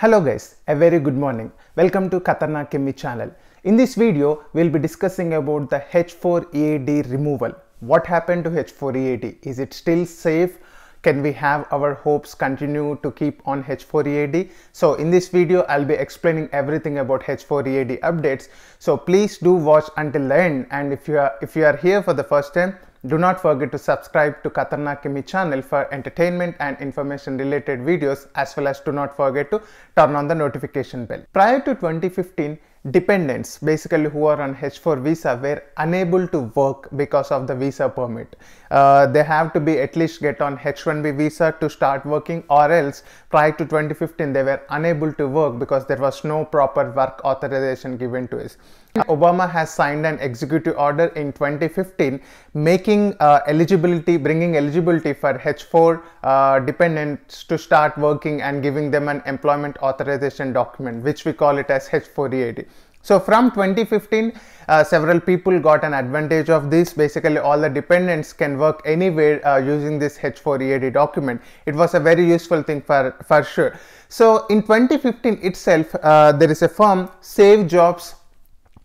Hello guys, a very good morning. Welcome to Katana Chemi channel. In this video, we'll be discussing about the H4EAD removal. What happened to H4EAD? Is it still safe? Can we have our hopes continue to keep on H4EAD? So in this video, I'll be explaining everything about H4EAD updates. So please do watch until the end. And if you are, if you are here for the first time, do not forget to subscribe to Katarna Kimi channel for entertainment and information related videos as well as do not forget to turn on the notification bell. Prior to 2015, dependents basically who are on H4 visa were unable to work because of the visa permit. Uh, they have to be at least get on H1B visa to start working or else prior to 2015 they were unable to work because there was no proper work authorization given to us. Uh, Obama has signed an executive order in 2015 making uh, eligibility, bringing eligibility for H4 uh, dependents to start working and giving them an employment authorization document, which we call it as H4EAD. So from 2015, uh, several people got an advantage of this. Basically, all the dependents can work anywhere uh, using this H4EAD document. It was a very useful thing for, for sure. So in 2015 itself, uh, there is a firm, Save Jobs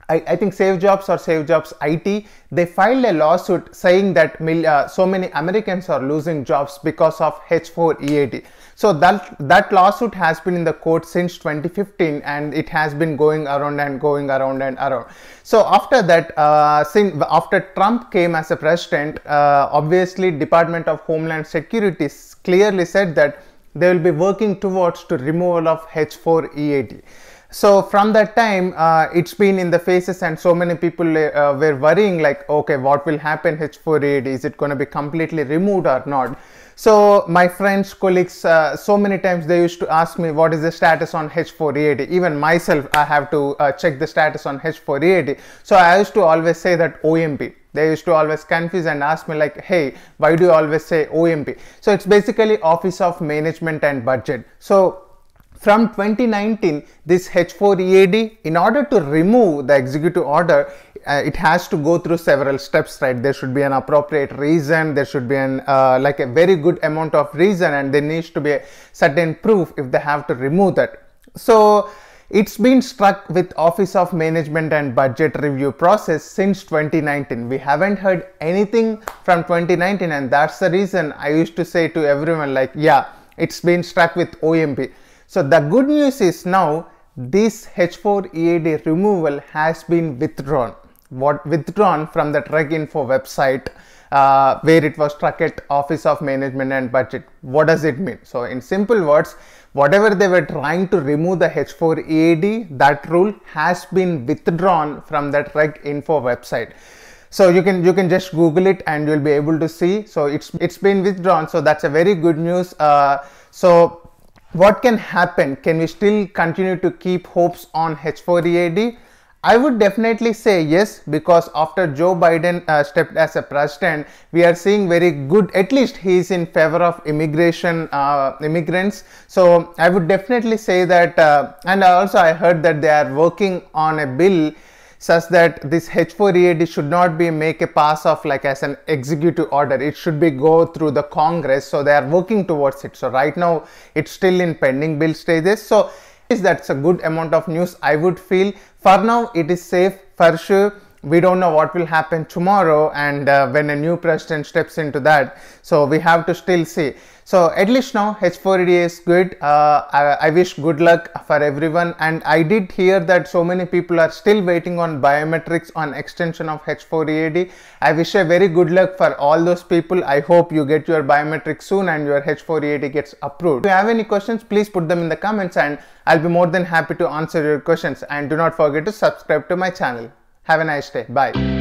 I, think Save Jobs or Save Jobs IT, they filed a lawsuit saying that uh, so many Americans are losing jobs because of H4 EAD. So that that lawsuit has been in the court since 2015, and it has been going around and going around and around. So after that, uh, since after Trump came as a president, uh, obviously Department of Homeland Security clearly said that they will be working towards to removal of H4 EAD so from that time uh, it's been in the faces and so many people uh, were worrying like okay what will happen h4 a is it going to be completely removed or not so my friends colleagues uh, so many times they used to ask me what is the status on h a even myself i have to uh, check the status on h a so i used to always say that OMB. they used to always confuse and ask me like hey why do you always say OMB? so it's basically office of management and budget so from 2019, this H4EAD, in order to remove the executive order, uh, it has to go through several steps right there should be an appropriate reason there should be an uh, like a very good amount of reason and there needs to be a certain proof if they have to remove that so it's been struck with office of management and budget review process since 2019 we haven't heard anything from 2019 and that's the reason i used to say to everyone like yeah it's been struck with omb so the good news is now this H4EAD removal has been withdrawn what withdrawn from the drug info website uh, where it was struck at office of management and budget what does it mean so in simple words whatever they were trying to remove the h4 ead that rule has been withdrawn from that drug info website so you can you can just google it and you'll be able to see so it's it's been withdrawn so that's a very good news uh, so what can happen? Can we still continue to keep hopes on H4EAD? I would definitely say yes because after Joe Biden uh, stepped as a president, we are seeing very good. At least he is in favor of immigration uh, immigrants. So I would definitely say that. Uh, and also, I heard that they are working on a bill such that this H4EAD should not be make a pass of like as an executive order. It should be go through the Congress. So they are working towards it. So right now it's still in pending bill stages. So is that's a good amount of news I would feel. For now it is safe for sure we don't know what will happen tomorrow and uh, when a new president steps into that. So we have to still see. So at least now H4EDA is good. Uh, I, I, wish good luck for everyone. And I did hear that so many people are still waiting on biometrics on extension of H4EAD. I wish a very good luck for all those people. I hope you get your biometrics soon and your H4EAD gets approved. If you have any questions, please put them in the comments and I'll be more than happy to answer your questions. And do not forget to subscribe to my channel. Have a nice day. Bye.